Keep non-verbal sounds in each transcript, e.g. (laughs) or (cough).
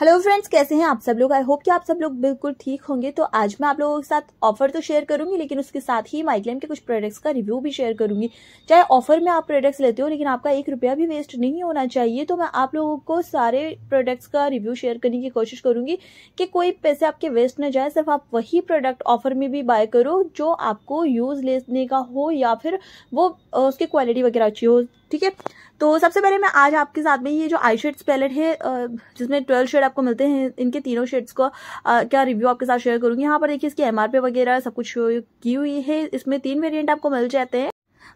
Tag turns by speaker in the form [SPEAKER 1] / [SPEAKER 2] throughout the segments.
[SPEAKER 1] Hello friends कैसे हैं आप सब लोग आई होप कि आप सब लोग बिल्कुल ठीक होंगे तो आज मैं आप लोगों के साथ ऑफर तो शेयर करूंगी लेकिन उसके साथ ही माइक्लेम के कुछ प्रोडक्ट्स का रिव्यू भी शेयर करूंगी चाहे ऑफर में आप प्रोडक्ट्स लेते हो लेकिन आपका एक रुपया भी वेस्ट नहीं होना चाहिए तो मैं आप लोगों को सारे प्रोडक्ट्स का रिव्यू शेयर करने की कोशिश करूंगी कि कोई पैसे आपके वेस्ट न जाए सिर्फ आप वही प्रोडक्ट ऑफर में भी बाय करो जो आपको यूज लेने का हो या फिर वो उसकी क्वालिटी वगैरह अच्छी हो ठीक है तो सबसे पहले मैं आज आपके साथ में ये जो आई शेड्स पैलेट है जिसमें ट्वेल्व शेड आपको मिलते हैं इनके तीनों शेड्स को क्या रिव्यू आपके साथ शेयर करूंगी यहाँ पर देखिए इसकी एमआरपी वगैरह सब कुछ की हुई है इसमें तीन वेरियंट आपको मिल जाते हैं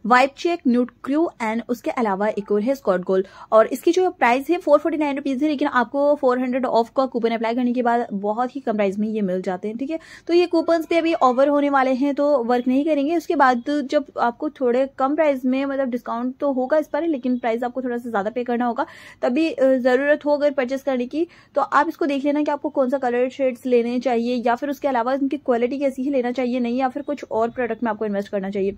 [SPEAKER 1] vibe check nude crew and उसके अलावा एक और है स्कॉट गोल और इसकी जो प्राइस है फोर फोर्टी नाइन रुपीज़ है लेकिन आपको फोर हंड्रेड ऑफ का कूपन अप्लाई करने के बाद बहुत ही कम प्राइस में ये मिल जाते हैं ठीक है तो ये कूपन भी अभी ऑवर होने वाले हैं तो वर्क नहीं करेंगे उसके बाद जब आपको थोड़े कम प्राइस में मतलब डिस्काउंट तो होगा इस पर लेकिन प्राइस आपको थोड़ा सा ज़्यादा पे करना होगा तभी ज़रूरत हो अगर परचेस करने की तो आप इसको देख लेना कि आपको कौन सा कलर शेड्स लेने चाहिए या फिर उसके अलावा इनकी क्वालिटी कैसी ही लेना चाहिए नहीं या फिर कुछ और प्रोडक्ट में आपको इन्वेस्ट करना चाहिए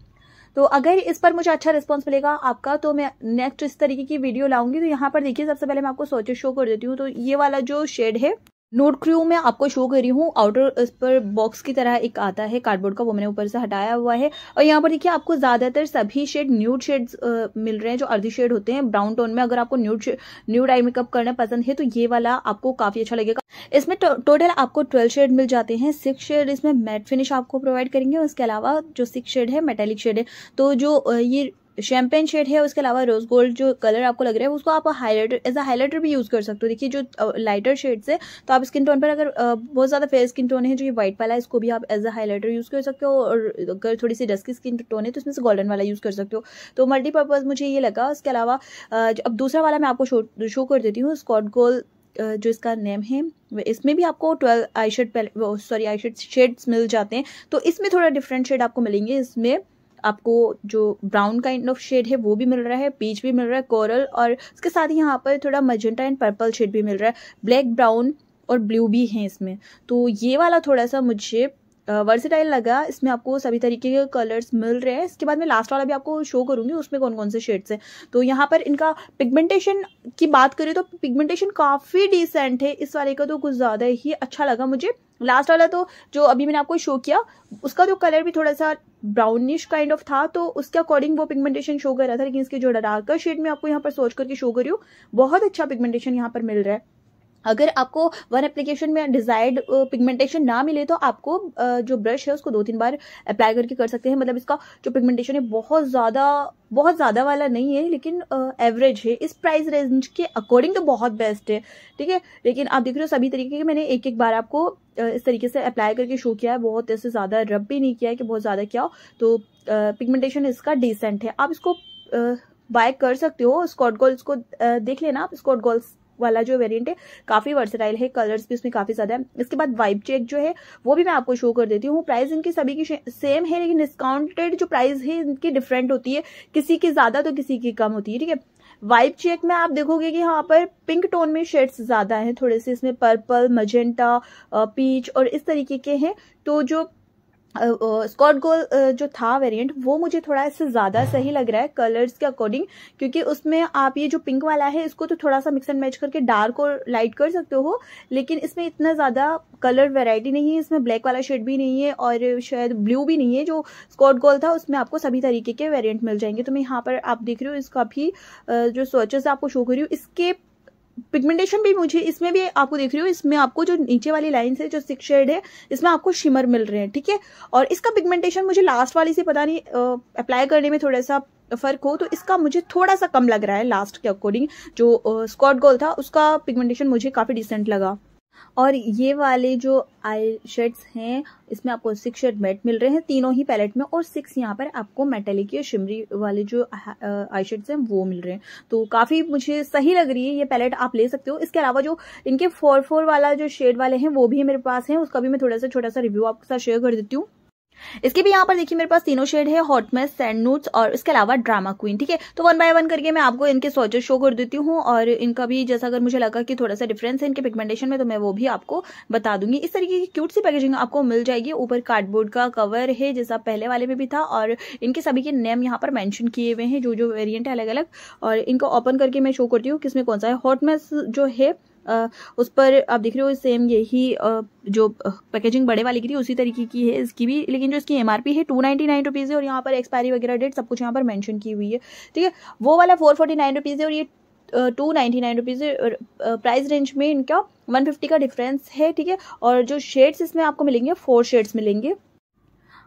[SPEAKER 1] तो अगर इस पर मुझे अच्छा रिस्पॉन्स मिलेगा आपका तो मैं नेक्स्ट इस तरीके की वीडियो लाऊंगी तो यहाँ पर देखिए सबसे पहले मैं आपको सोचे शो कर देती हूँ तो ये वाला जो शेड है नोट क्रू में आपको शो कर रही हूँ आउटर इस पर बॉक्स की तरह एक आता है कार्डबोर्ड का वो मैंने ऊपर से हटाया हुआ है और यहाँ पर देखिए आपको ज्यादातर सभी शेड न्यूड शेड्स मिल रहे हैं जो अर्धी शेड होते हैं ब्राउन टोन में अगर आपको न्यूड न्यूड आई मेकअप करना पसंद है तो ये वाला आपको काफी अच्छा लगेगा इसमें टोटल आपको ट्वेल्व शेड मिल जाते हैं सिक्स शेड इसमें मैट फिनिश आपको प्रोवाइड करेंगे उसके अलावा जो सिक्स शेड है मेटेलिक शेड है तो जो ये शैम्पेन शेड है उसके अलावा रोज गोल्ड जो कलर आपको लग रहा है उसको आप हाईलाइटर एज अ हाईलाइटर भी यूज़ कर सकते हो देखिए जो लाइटर शेड से तो आप स्किन टोन पर अगर बहुत ज़्यादा फेयर स्किन टोन है जो ये व्हाइट वाला है इसको भी आप एज अ हाईलाइटर यूज़ कर सकते हो और अगर थोड़ी सी डस्की स्किन टोन है तो इसमें से गोल्डन वाला यूज़ कर सकते हो तो मल्टीपर्पज़ मुझे ये लगा उसके अलावा अब दूसरा वाला मैं आपको शो शो कर देती हूँ स्कॉट गोल जो इसका नेम है इसमें भी आपको twelve eye shade sorry eye shade shades मिल जाते हैं तो इसमें थोड़ा डिफरेंट शेड आपको मिलेंगे इसमें आपको जो ब्राउन काइंड ऑफ शेड है वो भी मिल रहा है पीच भी मिल रहा है कोरल और उसके साथ ही यहाँ पर थोड़ा मजेंटा एंड पर्पल शेड भी मिल रहा है ब्लैक ब्राउन और ब्लू भी हैं इसमें तो ये वाला थोड़ा सा मुझे वर्सेटाइल लगा इसमें आपको सभी तरीके के कलर्स मिल रहे हैं इसके बाद मैं लास्ट वाला भी आपको शो करूंगी उसमें कौन कौन से शेड्स हैं तो यहाँ पर इनका पिगमेंटेशन की बात करें तो पिगमेंटेशन काफ़ी डिसेंट है इस वाले का तो कुछ ज़्यादा ही अच्छा लगा मुझे लास्ट वाला तो जो अभी मैंने आपको शो किया उसका जो तो कलर भी थोड़ा सा ब्राउनिश काइंड ऑफ था तो उसके अकॉर्डिंग वो पिगमेंटेशन शो कर रहा था लेकिन इसके जो डार्कर शेड में आपको यहाँ पर सोच करके शो करी हूँ बहुत अच्छा पिगमेंटेशन यहाँ पर मिल रहा है अगर आपको वन एप्लीकेशन में डिजायर्ड पिगमेंटेशन ना मिले तो आपको जो ब्रश है उसको दो तीन बार अप्लाई करके कर सकते हैं मतलब इसका जो पिगमेंटेशन है बहुत ज़्यादा बहुत ज़्यादा वाला नहीं है लेकिन एवरेज है इस प्राइस रेंज के अकॉर्डिंग तो बहुत बेस्ट है ठीक है लेकिन आप देख रहे हो सभी तरीके के मैंने एक एक बार आपको इस तरीके से अप्लाई करके शो किया है बहुत ऐसे ज़्यादा रब भी नहीं किया है कि बहुत ज़्यादा क्या हो तो पिगमेंटेशन इसका डिसेंट है आप इसको बाय कर सकते हो स्कॉट गोल्स को देख लेना आप स्कॉट गोल्स वाला जो वेरियंट है काफी वर्सटाइल है कलर्स भी उसमें काफी ज्यादा है इसके बाद वाइप चेक जो है वो भी मैं आपको शो कर देती हूँ प्राइस इनकी सभी की सेम है लेकिन डिस्काउंटेड जो प्राइस है इनकी डिफरेंट होती है किसी की ज्यादा तो किसी की कम होती है ठीक है वाइप चेक में आप देखोगे कि यहाँ पर पिंक टोन में शेड्स ज्यादा हैं थोड़े से इसमें पर्पल मजेंटा पीच और इस तरीके के हैं तो जो स्कॉट uh, गोल uh, जो था वेरिएंट वो मुझे थोड़ा इससे ज़्यादा हाँ। सही लग रहा है कलर्स के अकॉर्डिंग क्योंकि उसमें आप ये जो पिंक वाला है इसको तो थोड़ा सा मिक्स एंड मैच करके डार्क और लाइट कर सकते हो लेकिन इसमें इतना ज़्यादा कलर वेराइटी नहीं है इसमें ब्लैक वाला शेड भी नहीं है और शायद ब्लू भी नहीं है जो स्कॉट गोल था उसमें आपको सभी तरीके के वेरियंट मिल जाएंगे तो मैं यहाँ पर आप देख रही हूँ इसका भी जो स्वचेस आपको शो कर रही हूँ इसके पिगमेंटेशन भी मुझे इसमें भी आपको देख रही हो इसमें आपको जो नीचे वाली लाइन है जो सिक्स शेड है इसमें आपको शिमर मिल रहे हैं ठीक है और इसका पिगमेंटेशन मुझे लास्ट वाली से पता नहीं अप्लाई करने में थोड़ा सा फ़र्क हो तो इसका मुझे थोड़ा सा कम लग रहा है लास्ट के अकॉर्डिंग जो स्कॉट गोल था उसका पिगमेंटेशन मुझे काफ़ी डिसेंट लगा और ये वाले जो आई शेड्स हैं इसमें आपको सिक्स शेड मेट मिल रहे हैं तीनों ही पैलेट में और सिक्स यहाँ पर आपको मेटेलिक या शिमरी वाले जो आई uh, शेड्स हैं वो मिल रहे हैं तो काफ़ी मुझे सही लग रही है ये पैलेट आप ले सकते हो इसके अलावा जो इनके फोर फोर वाला जो शेड वाले हैं वो भी मेरे पास है उसका भी मैं थोड़ा सा छोटा सा रिव्यू आपके साथ शेयर कर देती हूँ इसके भी यहाँ पर देखिए मेरे पास तीनों शेड है हॉटमेस सैंड नूट्स और इसके अलावा ड्रामा क्वीन ठीक है तो वन बाय वन करके मैं आपको इनके सोचेस शो कर देती हूँ और इनका भी जैसा अगर मुझे लगा कि थोड़ा सा डिफरेंस है इनके पिगमेंटेशन में तो मैं वो भी आपको बता दूंगी इस तरीके की क्यूट सी पैकेजिंग आपको मिल जाएगी ऊपर कार्डबोर्ड का कवर है जैसा पहले वाले में भी था और इनके सभी के नेम यहाँ पर मैंशन किए हुए हैं जो जो वेरियंट है अलग अलग और इनको ओपन करके मैं शो करती हूँ किसमें कौन सा है हॉटमेस जो है उस पर आप देख रहे हो सेम यही जो पैकेजिंग बड़े वाली की थी उसी तरीके की है इसकी भी लेकिन जो इसकी एम है टू नाइनटी नाइन रुपीज़ है और यहाँ पर एक्सपायरी वगैरह डेट सब कुछ यहाँ पर मैंशन की हुई है ठीक है वो वाला फोर फोर्टी नाइन रुपीज़ है और ये two ninety nine rupees price range में इनका वन फिफ्टी का डिफरेंस है ठीक है और जो शेड्स इसमें आपको मिलेंगे फोर शेड्स मिलेंगे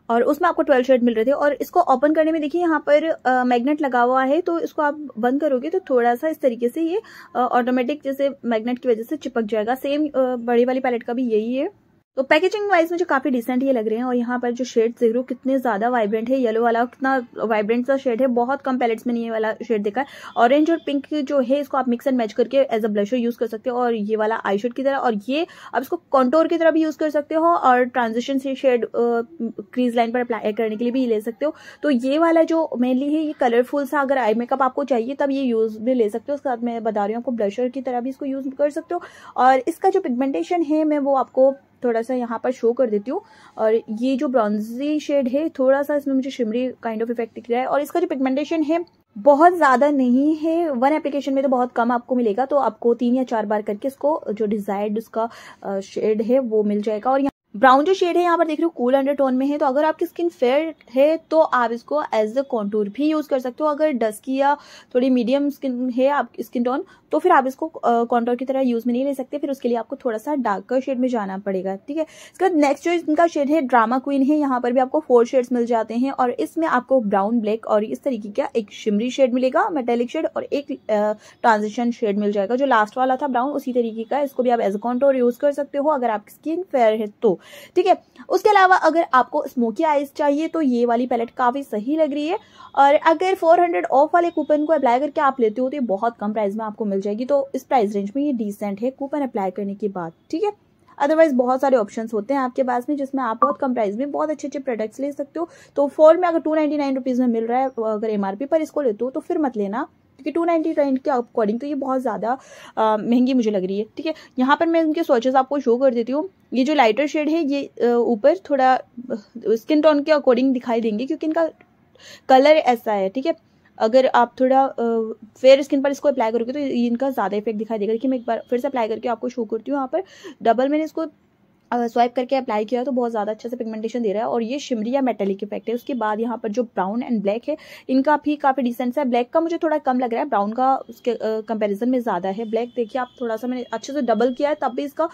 [SPEAKER 1] और उसमें आपको ट्वेल्व शर्ट मिल रहे थे और इसको ओपन करने में देखिए यहाँ पर मैग्नेट लगा हुआ है तो इसको आप बंद करोगे तो थोड़ा सा इस तरीके से ये ऑटोमेटिक जैसे मैग्नेट की वजह से चिपक जाएगा सेम बड़ी वाली पैलेट का भी यही है तो पैकेजिंग वाइज मुझे काफी डिसेंट ये लग रहे हैं और यहाँ पर जो शेड देख हो कितने ज्यादा वाइब्रेंट है येलो वाला कितना वाइब्रेंट सा शेड है बहुत कम पैलेट्स में ये वाला शेड देखा है ऑरेंज और पिंक जो है इसको आप मिक्स एंड मैच करके एज अ ब्लशर यूज कर सकते हो और ये वाला आई शेड की तरह और ये आप इसको कॉन्टोर की तरह भी यूज कर सकते हो और ट्रांजिशन से शेड क्रीज लाइन पर अप्लाई करने के लिए भी ले सकते हो तो ये वाला जो मेनली है ये कलरफुल सा अगर आई मेकअप आपको चाहिए तब ये यूज भी ले सकते हो उसके साथ मैं बता रही हूँ आपको ब्लशर की तरह भी इसको यूज कर सकते हो और इसका जो पिगमेंटेशन है मैं वो आपको थोड़ा सा यहाँ पर शो कर देती हूँ और ये जो ब्राउन्जी शेड है थोड़ा सा इसमें मुझे शिमरी काइंड ऑफ इफेक्ट दिख रहा है और इसका जो पिगमेंटेशन है बहुत ज़्यादा नहीं है वन एप्लीकेशन में तो बहुत कम आपको मिलेगा तो आपको तीन या चार बार करके इसको जो डिजायर्ड उसका शेड है वो मिल जाएगा और ब्राउन जो शेड है यहाँ पर देख रहे हो कूल अंडरटोन में है तो अगर आपकी स्किन फेयर है तो आप इसको एज अ कॉन्टूर भी यूज कर सकते हो अगर डस्की या थोड़ी मीडियम स्किन है आप स्किन टोन तो फिर आप इसको कॉन्टोर की तरह यूज में नहीं ले सकते फिर उसके लिए आपको थोड़ा सा डार्कर शेड में जाना पड़ेगा ठीक है इसके बाद नेक्स्ट जो इनका शेड है ड्रामा क्वीन है यहाँ पर भी आपको फोर शेड्स मिल जाते हैं और इसमें आपको ब्राउन ब्लैक और इस तरीके का एक शिमरी शेड मिलेगा मेटेलिक शेड और एक ट्रांजिशन शेड मिल जाएगा जो लास्ट वाला था ब्राउन उसी तरीके का इसको भी आप एज अ कॉन्टोर यूज कर सकते हो अगर आपकी स्किन फेयर है तो ठीक है उसके अलावा अगर आपको स्मोकी आइज चाहिए तो ये वाली पैलेट काफ़ी सही लग रही है और अगर 400 ऑफ वाले कूपन को अप्लाई करके आप लेते हो तो ये बहुत कम प्राइस में आपको मिल जाएगी तो इस प्राइस रेंज में ये डिसेंट है कूपन अप्लाई करने के बाद ठीक है अदरवाइज बहुत सारे ऑप्शंस होते हैं आपके पास में जिसमें आप बहुत कम प्राइस में बहुत अच्छे अच्छे प्रोडक्ट्स ले सकते हो तो फोर में अगर टू नाइन्टी नाइन रुपीज़ में मिल रहा है अगर एमआरपी पर इसको लेते हो तो फिर मत लेना क्योंकि टू नाइन के अकॉर्डिंग तो ये बहुत ज़्यादा महंगी मुझे लग रही है ठीक है यहाँ पर मैं उनके सोचेस आपको शो कर देती हूँ ये जो लाइटर शेड है ये ऊपर थोड़ा स्किन टोन के अकॉर्डिंग दिखाई देंगे क्योंकि इनका कलर ऐसा है ठीक है अगर आप थोड़ा फेयर स्किन पर इसको अप्लाई करोगे तो इनका ज़्यादा इफेक्ट दिखाई देगा कि मैं एक बार फिर से अप्लाई करके आपको शो करती हूँ यहाँ पर डबल मैंने इसको स्वाइप करके अप्लाई किया तो बहुत ज़्यादा अच्छे से पिगमेंटेशन दे रहा है और ये शिमरी या मेटेलिक इफेक्ट है उसके बाद यहाँ पर जो ब्राउन एंड ब्लैक है इनका भी काफ़ी डिसेंट है ब्लैक का मुझे थोड़ा कम लग रहा है ब्राउन का उसके कंपेरिजन में ज़्यादा है ब्लैक देखिए आप थोड़ा सा मैंने अच्छे से डबल किया है तब भी इसका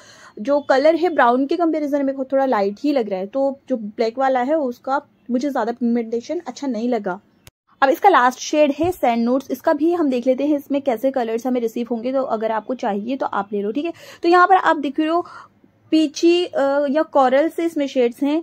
[SPEAKER 1] जो कलर है ब्राउन के कंपेरिजन में थोड़ा लाइट ही लग रहा है तो जो ब्लैक वाला है उसका मुझे ज़्यादा पिगमेंटेशन अच्छा नहीं लगा अब इसका लास्ट शेड है सैंड नोट्स इसका भी हम देख लेते हैं इसमें कैसे कलर्स हमें रिसीव होंगे तो अगर आपको चाहिए तो आप ले लो ठीक है तो यहाँ पर आप देख रहे हो पीछी या कॉरल से इसमें शेड्स हैं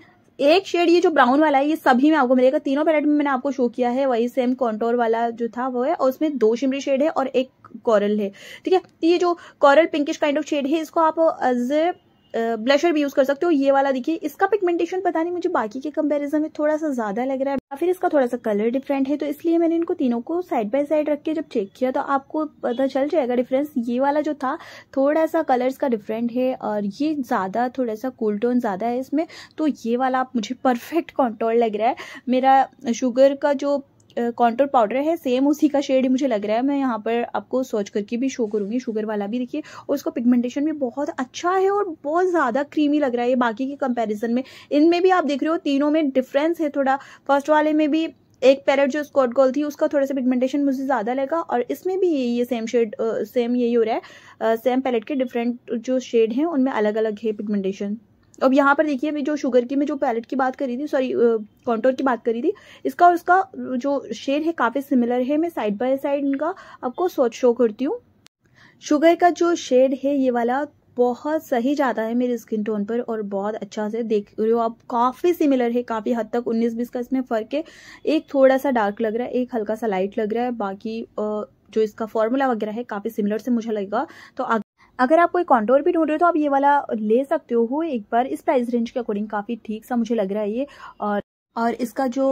[SPEAKER 1] एक शेड ये जो ब्राउन वाला है ये सभी में आपको मिलेगा तीनों पैलेट में मैंने आपको शो किया है वही सेम कॉन्टोर वाला जो था वो है और उसमें दो शिमरी शेड है और एक कॉरल है ठीक है ये जो coral pinkish kind of shade है इसको आप एज ए ब्लशर भी यूज कर सकते हो ये वाला देखिए इसका पिगमेंटेशन पता नहीं मुझे बाकी के कंपैरिजन में थोड़ा सा ज्यादा लग रहा है या फिर इसका थोड़ा सा कलर डिफरेंट है तो इसलिए मैंने इनको तीनों को साइड बाय साइड रख के जब चेक किया तो आपको पता चल जाएगा डिफरेंस ये वाला जो था थोड़ा सा कलर्स का डिफरेंट है और ये ज्यादा थोड़ा सा कूल टोन ज्यादा है इसमें तो ये वाला आप मुझे परफेक्ट (laughs) कॉन्ट्रोल लग रहा है मेरा शुगर का जो कॉन्टोर पाउडर है सेम उसी का शेड मुझे लग रहा है मैं यहाँ पर आपको सर्च करके भी शो करूंगी शुगर वाला भी देखिए और उसका पिगमेंटेशन भी बहुत अच्छा है और बहुत ज़्यादा क्रीमी लग रहा है ये बाकी के कंपेरिजन में इनमें भी आप देख रहे हो तीनों में डिफरेंस है थोड़ा फर्स्ट वाले में भी एक पैरेट जो स्कॉट गोल थी उसका थोड़ा सा पिगमेंटेशन मुझे ज़्यादा लगा और इसमें भी ये सेम शेड सेम यही हो रहा है सेम पैलेट के डिफरेंट जो शेड हैं उनमें अलग अलग है पिगमेंटेशन अब यहाँ पर देखिए मैं जो शुगर की मैं जो पैलेट की बात करी थी सॉरी कॉन्टोर की बात करी थी इसका और इसका जो शेड है काफ़ी सिमिलर है मैं साइड बाय साइड इनका आपको सोच शो करती हूँ शुगर का जो शेड है ये वाला बहुत सही जाता है मेरी स्किन टोन पर और बहुत अच्छा से देख रहे हो आप काफ़ी सिमिलर है काफ़ी हद तक 19 बीस का इसमें फ़र्क है एक थोड़ा सा डार्क लग रहा है एक हल्का सा लाइट लग रहा है बाकी जो इसका फॉर्मूला वगैरह है काफ़ी सिमिलर से मुझे लगेगा तो अगर आप कोई कॉन्टोर भी ढूंढ रहे हो तो आप ये वाला ले सकते हो एक बार इस प्राइस रेंज के अकॉर्डिंग काफ़ी ठीक सा मुझे लग रहा है ये और और इसका जो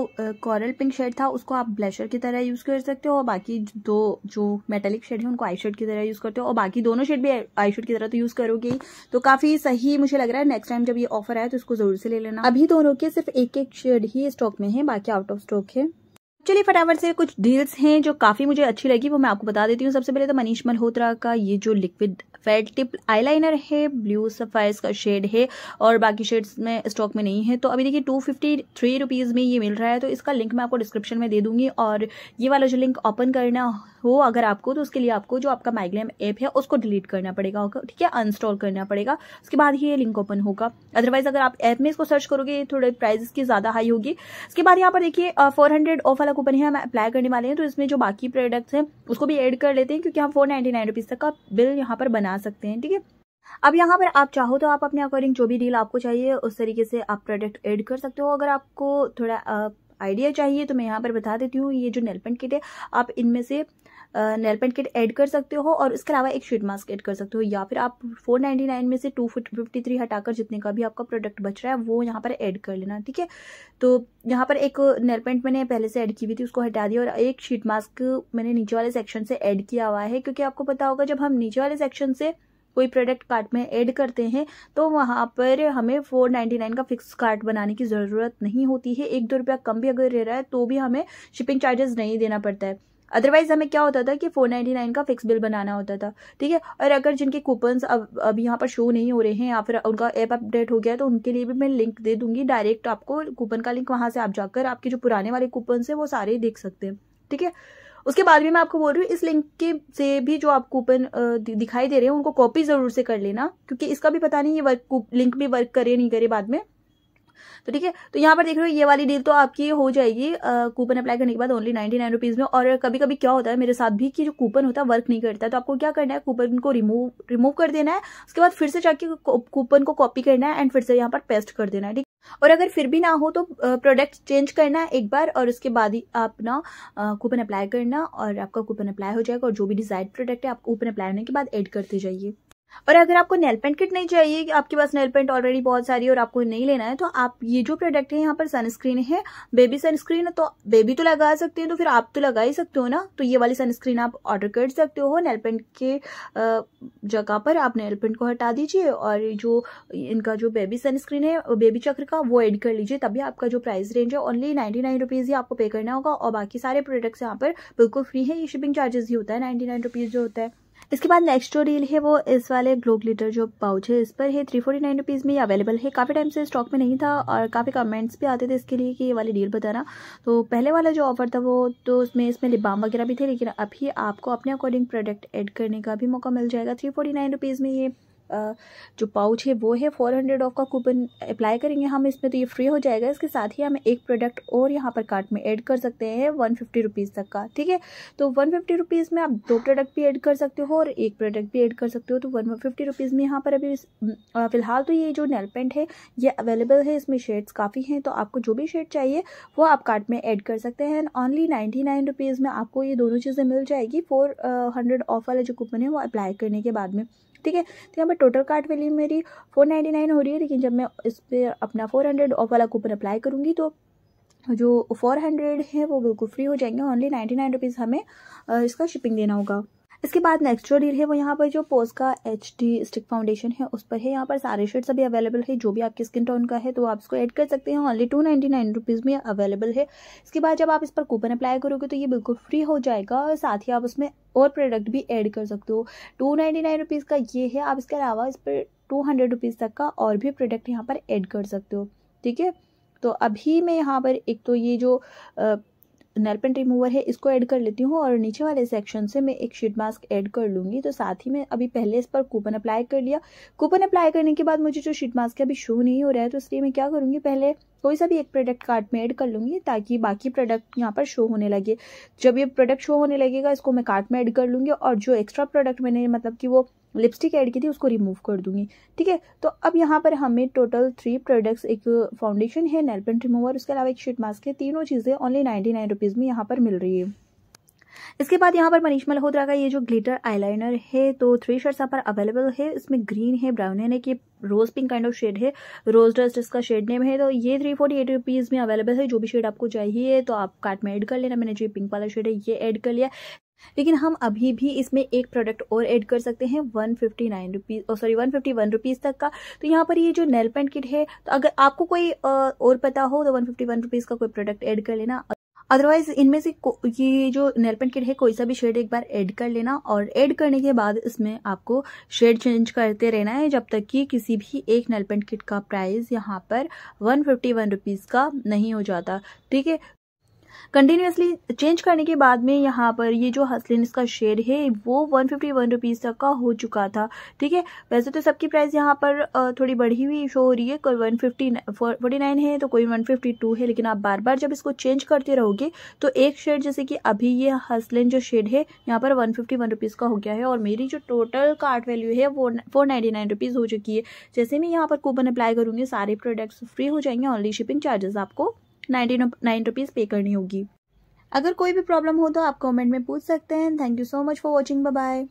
[SPEAKER 1] कॉरल पिंक शेड था उसको आप ब्लशर की तरह यूज़ कर सकते हो और बाकी दो जो मेटेलिक शेड है उनको आई शेड की तरह यूज़ करते हो और बाकी दोनों शेड भी आई शेड की तरह तो यूज़ करोगे ही तो काफ़ी सही मुझे लग रहा है नेक्स्ट टाइम जब ये ऑफर आया तो इसको ज़रूर से ले लेना अभी दोनों के सिर्फ एक एक शेड ही स्टॉक में है बाकी आउट ऑफ स्टॉक है चलिए फटाफट से कुछ डील्स हैं जो काफ़ी मुझे अच्छी लगी वो मैं आपको बता देती हूँ सबसे पहले तो मनीष मल्होत्रा का ये जो लिक्विड फेड टिप आईलाइनर है ब्लू सफाइस का शेड है और बाकी शेड्स में स्टॉक में नहीं है तो अभी देखिए टू फिफ्टी थ्री रुपीज़ में ये मिल रहा है तो इसका लिंक मैं आपको डिस्क्रिप्शन में दे दूंगी और ये वाला जो लिंक ओपन करना हो अगर आपको तो उसके लिए आपको जो आपका माइग्रेम ऐप है उसको डिलीट करना पड़ेगा ठीक है अनस्टॉल करना पड़ेगा उसके बाद ही ये लिंक ओपन होगा अदरवाइज अगर आप ऐप में इसको सर्च करोगे थोड़े प्राइजेस की ज़्यादा हाई होगी इसके बाद यहाँ पर देखिए फोर हंड्रेड ऑफ वाला कूपन है हम अप्लाई करने वाले हैं तो इसमें जो बाकी प्रोडक्ट्स हैं उसको भी ऐड कर लेते हैं क्योंकि हम फोर नाइन्टी नाइन रुपीज़ तक का बिल यहाँ पर बना सकते हैं ठीक है अब यहाँ पर आप चाहो तो आप अपने अकॉर्डिंग जो भी डील आपको चाहिए उस तरीके से आप प्रोडक्ट ऐड कर सकते हो अगर आपको थोड़ा आइडिया चाहिए तो मैं यहाँ पर बता देती हूँ ये जो नेलपेंट किट है आप इनमें से नेल पेंट किट ऐड कर सकते हो और उसके अलावा एक शीट मास्क ऐड कर सकते हो या फिर आप 499 में से टू फिफ्टी थ्री हटाकर जितने का भी आपका प्रोडक्ट बच रहा है वो यहाँ पर ऐड कर लेना ठीक है तो यहाँ पर एक नेल पेंट मैंने पहले से ऐड की हुई थी उसको हटा दिया और एक शीट मास्क मैंने नीचे वाले सेक्शन से ऐड किया हुआ है क्योंकि आपको पता होगा जब हम नीचे वाले सेक्शन से कोई प्रोडक्ट कार्ट में ऐड करते हैं तो वहाँ पर हमें फोर नाइन्टी नाइन का फिक्स कार्ट बनाने की ज़रूरत नहीं होती है एक दो रुपया कम भी अगर रह रहा है तो भी हमें शिपिंग चार्जेस नहीं देना पड़ता है अदरवाइज हमें क्या होता था कि फोर नाइनटी नाइन का फिक्स बिल बनाना होता था ठीक है और अगर जिनके कूपन्स अब अब यहाँ पर शो नहीं हो रहे हैं या फिर उनका ऐप अपडेट हो गया तो उनके लिए भी मैं लिंक दे दूंगी डायरेक्ट आपको कूपन का लिंक वहाँ से आप जाकर आपके जो पुराने वाले कूपन है वो सारे देख सकते हैं ठीक है उसके बाद भी मैं आपको बोल रही हूँ इस लिंक के से भी जो आप कूपन दिखाई दे रहे हैं उनको कॉपी जरूर से कर लेना क्योंकि इसका भी पता नहीं ये वर्क लिंक भी वर्क करे नहीं करे बाद में तो ठीक है तो यहाँ पर देख रहे हो ये वाली डील तो आपकी हो जाएगी कूपन अप्लाई करने के बाद ओनली नाइनटी नाइन रुपीज़ में और कभी कभी क्या होता है मेरे साथ भी कि जो कूपन होता है वर्क नहीं करता है तो आपको क्या करना है कूपन को रिमूव रिमूव कर देना है उसके बाद फिर से जाके कूपन को कॉपी करना है एंड फिर से यहाँ पर पेस्ट कर देना है ठीक और अगर फिर भी ना हो तो प्रोडक्ट चेंज करना है एक बार और उसके बाद ही आप ना कूपन अप्लाई करना और आपका कूपन अप्लाई हो जाएगा और जो भी डिजायर्ड प्रोडक्ट है आप कूपन अप्लाई होने के बाद एड करते जाइए और अगर आपको नेल पेंट किट नहीं चाहिए आपके पास नेल पेंट ऑलरेडी बहुत सारी और आपको नहीं लेना है तो आप ये जो प्रोडक्ट है यहाँ पर सनस्क्रीन है बेबी सनस्क्रीन तो बेबी तो लगा सकते हैं तो फिर आप तो लगा ही सकते हो ना तो ये वाली सनस्क्रीन आप ऑर्डर कर सकते हो नेल पेंट के जगह पर आप नेल पेंट को हटा दीजिए और जो इनका जो बेबी सनस्क्रीन है बेबी चक्र का वो एड कर लीजिए तभी आपका जो प्राइस रेंज है ओनली नाइन्टी नाइन रुपीज़ ही आपको पे करना होगा और बाकी सारे प्रोडक्ट्स यहाँ पर बिल्कुल फ्री है ये शिपिंग चार्जेस ही होता है नाइन्टी नाइन रुपीज़ जो होता है इसके बाद नेक्स्ट जो डील है वो इस वाले ग्लो ग्लिटर जो पाउच है इस पर है थ्री फोर्टी नाइन रुपीज़ में अवेलेबल है काफ़ी टाइम से स्टॉक में नहीं था और काफ़ी कमेंट्स भी आते थे इसके लिए कि ये वाली डील बताना तो पहले वाला जो ऑफर था वो तो उसमें इसमें लिबाम वगैरह भी थे लेकिन अभी आपको अपने अकॉर्डिंग प्रोडक्ट एड करने का भी मौका मिल जाएगा थ्री फोर्टी नाइन रुपीज़ में ये जो पाउच है वो है फोर हंड्रेड ऑफ का कूपन अप्लाई करेंगे हम इसमें तो ये फ्री हो जाएगा इसके साथ ही हम एक प्रोडक्ट और यहाँ पर कार्ट में ऐड कर सकते हैं वन फिफ्टी रुपीज़ तक का ठीक है तो वन फिफ्टी रुपीज़ में आप दो प्रोडक्ट भी ऐड कर सकते हो और एक प्रोडक्ट भी ऐड कर सकते हो तो वन फिफ्टी रुपीज़ में यहाँ पर अभी फ़िलहाल तो ये जो नेल पेंट है ये अवेलेबल है इसमें शेड्स काफ़ी हैं तो आपको जो भी शेड चाहिए वो आप कार्ट में ऐड कर सकते हैं and only ninety nine rupees में आपको ये दोनों चीज़ें मिल जाएगी फोर हंड्रेड ऑफ वाला जो कूपन है वो अप्लाई करने के बाद में ठीक है तो यहाँ पर टोटल कार्ड वैल्यू मेरी फोर नाइन्टी नाइन हो रही है लेकिन जब मैं इस पर अपना फोर हंड्रेड ऑफ वाला कूपन अप्लाई करूँगी तो जो फोर हंड्रेड है वो बिल्कुल फ्री हो जाएंगे ओनली नाइन्टी नाइन रुपीज़ हमें इसका शिपिंग देना होगा इसके बाद नेक्स्ट जो डील है वो यहाँ पर जो पोज का एच डी स्टिक फाउंडेशन है उस पर है यहाँ पर सारे शेड्स अभी अवेलेबल है जो भी आपकी स्किन टोन का है तो आप इसको ऐड कर सकते हैं only two ninety nine rupees में अवेलेबल है इसके बाद जब आप इस पर कूपन अप्लाई करोगे तो ये बिल्कुल फ्री हो जाएगा और साथ ही आप उसमें और प्रोडक्ट भी ऐड कर सकते हो टू नाइन्टी नाइन रुपीज़ का ये है आप इसके अलावा इस पर टू हंड्रेड रुपीज़ तक का और भी प्रोडक्ट यहाँ पर ऐड कर सकते हो ठीक है तो अभी मैं यहाँ पर एक तो ये जो नेल पेंट रिमूवर है इसको ऐड कर लेती हूँ और नीचे वाले सेक्शन से मैं एक शीट मास्क ऐड कर लूँगी तो साथ ही मैं अभी पहले इस पर कूपन अप्लाई कर लिया कूपन अप्लाई करने के बाद मुझे जो शीट मास्क है अभी शो नहीं हो रहा है तो इसलिए मैं क्या करूँगी पहले कोई सा भी एक प्रोडक्ट कार्ट में ऐड कर लूँगी ताकि बाकी प्रोडक्ट यहाँ पर शो होने लगे जब ये प्रोडक्ट शो होने लगेगा इसको मैं कार्ट में ऐड कर लूँगी और जो एक्स्ट्रा प्रोडक्ट मैंने मतलब कि वो लिपस्टिक ऐड की थी उसको रिमूव कर दूंगी ठीक है तो अब यहाँ पर हमें टोटल थ्री प्रोडक्ट्स एक फाउंडेशन है नेल पेंट रिमूवर उसके अलावा एक शीट मास्क है तीनों चीज़ें ओनली नाइन्टी नाइन रुपीज़ में यहाँ पर मिल रही है इसके बाद यहाँ पर मनीष मल्होत्रा का ये जो ग्लिटर आईलाइनर है तो थ्री शर्ट्स यहाँ पर अवेलेबल है इसमें ग्रीन है ब्राउन है कि rose pink kind of shade है रोज डस्ट इसका शेड नेम है तो ये थ्री फोर्टी एट रुपीज़ में अवेलेबल है जो भी शेड आपको चाहिए तो आप कार्ट में ऐड कर लेना मैंने जो पिंक वाला शेड है ये एड कर लिया लेकिन हम अभी भी इसमें एक प्रोडक्ट और ऐड कर सकते हैं one fifty nine rupees sorry one fifty one rupees तक का तो यहाँ पर ये जो नेल पेंट किट है तो अगर आपको कोई और पता हो तो वन फिफ्टी वन रुपीज़ का कोई प्रोडक्ट ऐड कर लेना अदरवाइज इनमें से ये जो नेलपेंट किट है कोई सा भी शेड एक बार ऐड कर लेना और ऐड करने के बाद इसमें आपको शेड चेंज करते रहना है जब तक कि किसी भी एक नेलपेंट किट का प्राइस यहाँ पर वन फिफ्टी वन रुपीज़ का नहीं हो जाता ठीक है कंटिन्यूसली चेंज करने के बाद में यहाँ पर ये जो हसलिन इसका शेड है वो वन फिफ्टी वन रुपीज़ तक का हो चुका था ठीक है वैसे तो सबकी प्राइस यहाँ पर थोड़ी बढ़ी हुई शो हो रही है कोई वन फिफ्टी फोर्टी नाइन है तो कोई वन फिफ्टी टू है लेकिन आप बार बार जब इसको चेंज करते रहोगे तो एक शेड जैसे कि अभी ये हसलिन जो शेड है यहाँ पर वन फिफ्टी वन रुपीज़ का हो गया है और मेरी जो टोटल कार्ड वैल्यू है वो फोर नाइन्टी नाइन रुपीज़ हो चुकी है जैसे मैं यहाँ पर कूपन अप्लाई करूँगी सारे प्रोडक्ट्स फ्री हो जाएंगे ऑनली शिपिंग चार्जेस आपको नाइन्टी नाइन रुपीज़ पे करनी होगी अगर कोई भी प्रॉब्लम हो तो आप कमेंट में पूछ सकते हैं thank you so much for watching bye